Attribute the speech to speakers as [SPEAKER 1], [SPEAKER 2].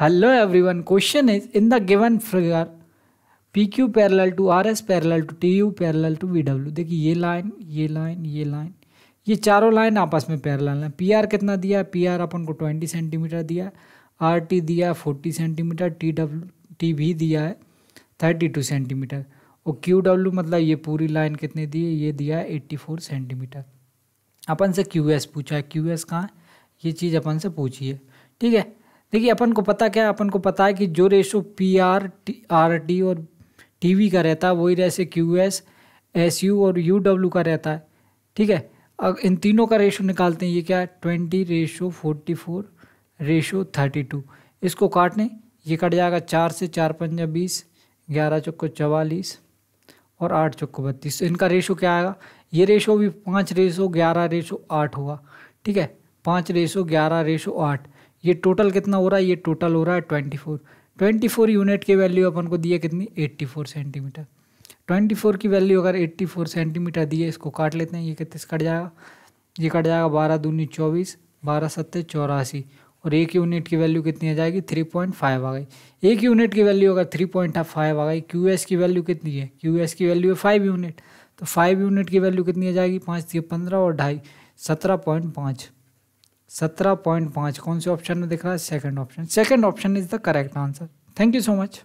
[SPEAKER 1] hello question is in the given figure P Q parallel to R S parallel to T U parallel to V W देखिए ये line ये line ये line ये चारों line आपस में parallel हैं पी आर कितना दिया है पी आर अपन को ट्वेंटी सेंटीमीटर दिया है आर टी दिया है forty centimetre T W T भी दिया है थर्टी टू सेंटीमीटर और क्यू डब्ल्यू मतलब ये पूरी लाइन कितने दी है ये दिया है एट्टी फोर सेंटीमीटर अपन से क्यू एस पूछा है क्यू एस कहाँ ये चीज़ अपन से पूछी है ठीक है देखिए अपन को पता क्या है अपन को पता है कि जो ratio P R T R T और टी वी का रहता है वही ratio Q S S U और यू डब्ल्यू का रहता है ठीक है अब इन तीनों का रेशो निकालते हैं ये क्या है twenty ratio forty four ratio thirty two इसको काट लें ये कट जाएगा चार से चार पंजा बीस ग्यारह चौको चवालीस और आठ चौको बत्तीस तो इनका रेशो क्या आएगा ये रेशो भी पाँच रेशो ग्यारह रेशो आठ हुआ ठीक है पाँच रेशो ग्यारह रेशो आठ ये टोटल कितना हो रहा है ये टोटल हो रहा है twenty four twenty four unit की वैल्यू अपन को दी है कितनी eighty four centimetre twenty four की वैल्यू अगर एट्टी फोर सेंटीमीटर दी है इसको काट लेते हैं ये कितने से कट जाएगा ये कट जाएगा बारह दूनी चौबीस बारह सत्तर चौरासी और एक यूनिट की वैल्यू कितनी आ जाएगी थ्री पॉइंट फाइव आ गई एक यूनिट की वैल्यू अगर थ्री पॉइंट फाइव आ गई क्यू एस की वैल्यू कितनी है क्यू एस की वैल्यू है फाइव यूनिट तो फाइव यूनिट की वैल्यू कितनी आ जाएगी पाँच थी पंद्रह और ढाई सत्रह पॉइंट पाँच सत्रह पॉइंट पाँच कौन से ऑप्शन में दिख रहा है second option second option is the correct answer thank you so much